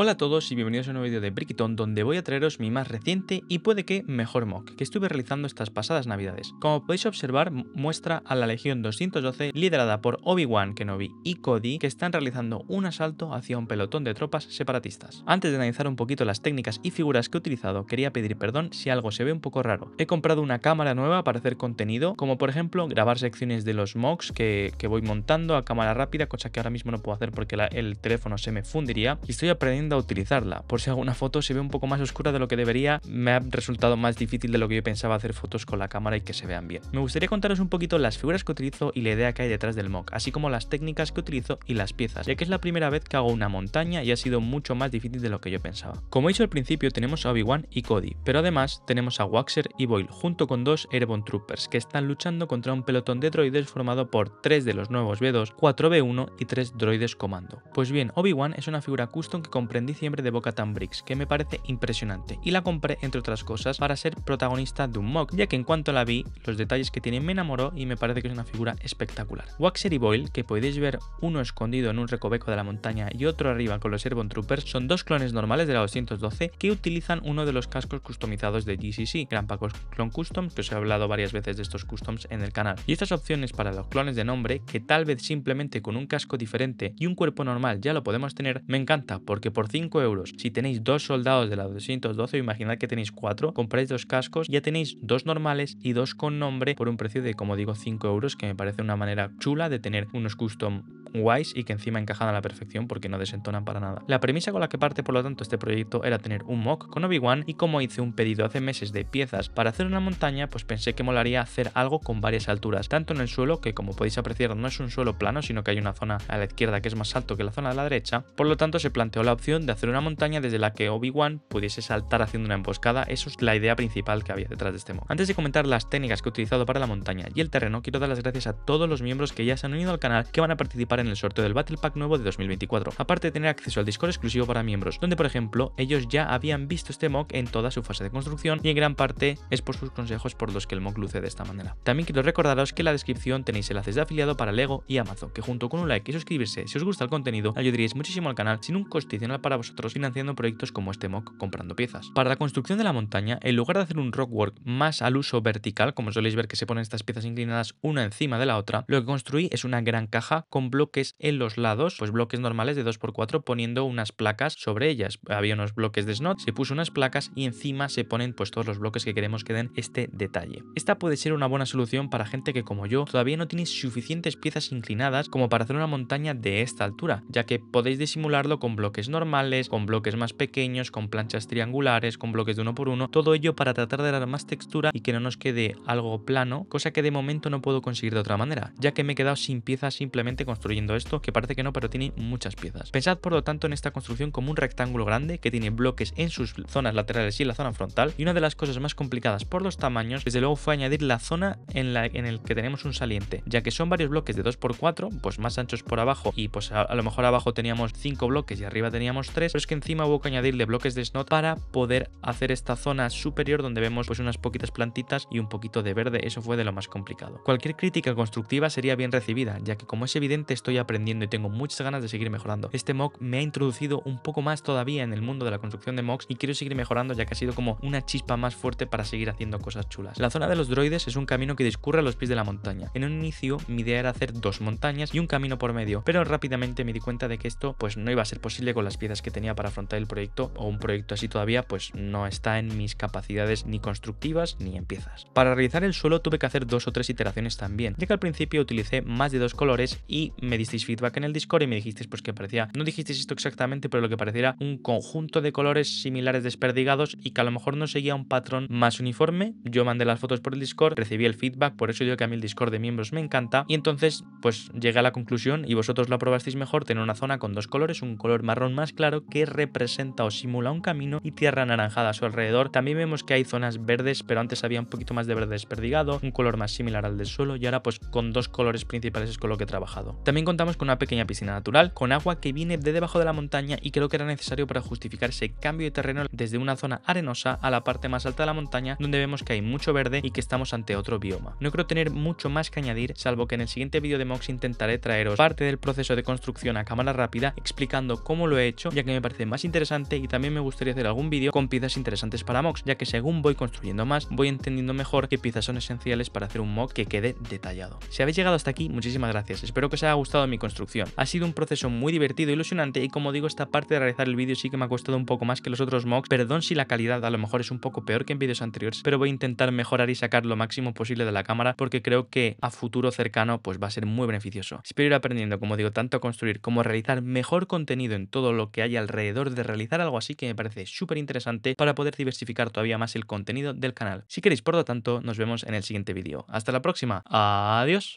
Hola a todos y bienvenidos a un nuevo vídeo de Brickiton donde voy a traeros mi más reciente y puede que mejor mock que estuve realizando estas pasadas navidades. Como podéis observar muestra a la Legión 212 liderada por Obi-Wan Kenobi y Cody que están realizando un asalto hacia un pelotón de tropas separatistas. Antes de analizar un poquito las técnicas y figuras que he utilizado quería pedir perdón si algo se ve un poco raro. He comprado una cámara nueva para hacer contenido como por ejemplo grabar secciones de los mocks que, voy montando a cámara rápida cosa que ahora mismo no puedo hacer porque el teléfono se me fundiría y estoy aprendiendo a utilizarla. Por si alguna foto se ve un poco más oscura de lo que debería, me ha resultado más difícil de lo que yo pensaba hacer fotos con la cámara y que se vean bien. Me gustaría contaros un poquito las figuras que utilizo y la idea que hay detrás del mock, así como las técnicas que utilizo y las piezas, ya que es la primera vez que hago una montaña y ha sido mucho más difícil de lo que yo pensaba. Como he dicho al principio, tenemos a Obi-Wan y Cody, pero además tenemos a Waxer y Boyle, junto con dos Airborne Troopers, que están luchando contra un pelotón de droides formado por tres de los nuevos B2, 4 B1 y tres droides comando. Pues bien, Obi-Wan es una figura custom que compré en diciembre de Tan Bricks, que me parece impresionante, y la compré, entre otras cosas, para ser protagonista de un mock, ya que en cuanto la vi, los detalles que tiene me enamoró y me parece que es una figura espectacular. Waxer y Boyle, que podéis ver uno escondido en un recoveco de la montaña y otro arriba con los Airborne Troopers, son dos clones normales de la 212 que utilizan uno de los cascos customizados de GCC, Gran Paco Clone Customs, que os he hablado varias veces de estos customs en el canal. Y estas opciones para los clones de nombre, que tal vez simplemente con un casco diferente y un cuerpo normal ya lo podemos tener, me encanta porque por 5 euros, si tenéis dos soldados de la 212, imaginad que tenéis cuatro, compráis dos cascos, ya tenéis dos normales y dos con nombre por un precio de, como digo, 5 euros, que me parece una manera chula de tener unos custom wise y que encima encajan a la perfección porque no desentonan para nada. La premisa con la que parte por lo tanto este proyecto era tener un mock con Obi-Wan y como hice un pedido hace meses de piezas para hacer una montaña, pues pensé que molaría hacer algo con varias alturas, tanto en el suelo que como podéis apreciar no es un suelo plano, sino que hay una zona a la izquierda que es más alto que la zona de la derecha, por lo tanto se planteó la opción de hacer una montaña desde la que Obi-Wan pudiese saltar haciendo una emboscada, eso es la idea principal que había detrás de este mock. Antes de comentar las técnicas que he utilizado para la montaña y el terreno, quiero dar las gracias a todos los miembros que ya se han unido al canal que van a participar en el sorteo del Battle Pack nuevo de 2024, aparte de tener acceso al Discord exclusivo para miembros, donde por ejemplo ellos ya habían visto este mock en toda su fase de construcción y en gran parte es por sus consejos por los que el mock luce de esta manera. También quiero recordaros que en la descripción tenéis enlaces de afiliado para Lego y Amazon, que junto con un like y suscribirse si os gusta el contenido, ayudaríais muchísimo al canal sin un coste adicional para vosotros financiando proyectos como este mock comprando piezas. Para la construcción de la montaña, en lugar de hacer un rockwork más al uso vertical, como soléis ver que se ponen estas piezas inclinadas una encima de la otra, lo que construí es una gran caja con bloques en los lados, pues bloques normales de 2x4 poniendo unas placas sobre ellas. Había unos bloques de snot, se puso unas placas y encima se ponen pues todos los bloques que queremos que den este detalle. Esta puede ser una buena solución para gente que como yo todavía no tiene suficientes piezas inclinadas como para hacer una montaña de esta altura, ya que podéis disimularlo con bloques normales, con bloques más pequeños, con planchas triangulares, con bloques de uno por uno, todo ello para tratar de dar más textura y que no nos quede algo plano, cosa que de momento no puedo conseguir de otra manera, ya que me he quedado sin piezas simplemente construyendo esto, que parece que no, pero tiene muchas piezas. Pensad por lo tanto en esta construcción como un rectángulo grande que tiene bloques en sus zonas laterales y en la zona frontal, y una de las cosas más complicadas por los tamaños, desde luego fue añadir la zona en la en el que tenemos un saliente, ya que son varios bloques de 2x4, pues más anchos por abajo, y pues a, lo mejor abajo teníamos 5 bloques y arriba teníamos 3, pero es que encima hubo que añadirle bloques de snot para poder hacer esta zona superior donde vemos pues unas poquitas plantitas y un poquito de verde, eso fue de lo más complicado. Cualquier crítica constructiva sería bien recibida, ya que como es evidente esto estoy aprendiendo y tengo muchas ganas de seguir mejorando. Este mock me ha introducido un poco más todavía en el mundo de la construcción de mocks y quiero seguir mejorando ya que ha sido como una chispa más fuerte para seguir haciendo cosas chulas. La zona de los droides es un camino que discurre a los pies de la montaña. En un inicio mi idea era hacer dos montañas y un camino por medio, pero rápidamente me di cuenta de que esto pues no iba a ser posible con las piezas que tenía para afrontar el proyecto o un proyecto así todavía pues no está en mis capacidades ni constructivas ni en piezas. Para realizar el suelo tuve que hacer dos o tres iteraciones también, ya que al principio utilicé más de dos colores y me disteis feedback en el Discord y me dijisteis pues que parecía, no dijisteis esto exactamente, pero lo que pareciera un conjunto de colores similares desperdigados y que a lo mejor no seguía un patrón más uniforme. Yo mandé las fotos por el Discord, recibí el feedback, por eso digo que a mí el Discord de miembros me encanta y entonces pues llegué a la conclusión y vosotros lo probasteis mejor, tener una zona con dos colores, un color marrón más claro que representa o simula un camino y tierra anaranjada a su alrededor. También vemos que hay zonas verdes, pero antes había un poquito más de verde desperdigado, un color más similar al del suelo y ahora pues con dos colores principales es con lo que he trabajado. También contamos con una pequeña piscina natural, con agua que viene de debajo de la montaña y creo que era necesario para justificar ese cambio de terreno desde una zona arenosa a la parte más alta de la montaña, donde vemos que hay mucho verde y que estamos ante otro bioma. No creo tener mucho más que añadir, salvo que en el siguiente vídeo de Mox intentaré traeros parte del proceso de construcción a cámara rápida, explicando cómo lo he hecho, ya que me parece más interesante y también me gustaría hacer algún vídeo con piezas interesantes para Mox, ya que según voy construyendo más, voy entendiendo mejor qué piezas son esenciales para hacer un Mox que quede detallado. Si habéis llegado hasta aquí, muchísimas gracias. Espero que os haya gustado mi construcción. Ha sido un proceso muy divertido, ilusionante y como digo, esta parte de realizar el vídeo sí que me ha costado un poco más que los otros mocks. Perdón si la calidad a lo mejor es un poco peor que en vídeos anteriores, pero voy a intentar mejorar y sacar lo máximo posible de la cámara porque creo que a futuro cercano pues va a ser muy beneficioso. Espero ir aprendiendo, como digo, tanto a construir como a realizar mejor contenido en todo lo que hay alrededor de realizar algo así que me parece súper interesante para poder diversificar todavía más el contenido del canal. Si queréis, por lo tanto, nos vemos en el siguiente vídeo. Hasta la próxima. Adiós.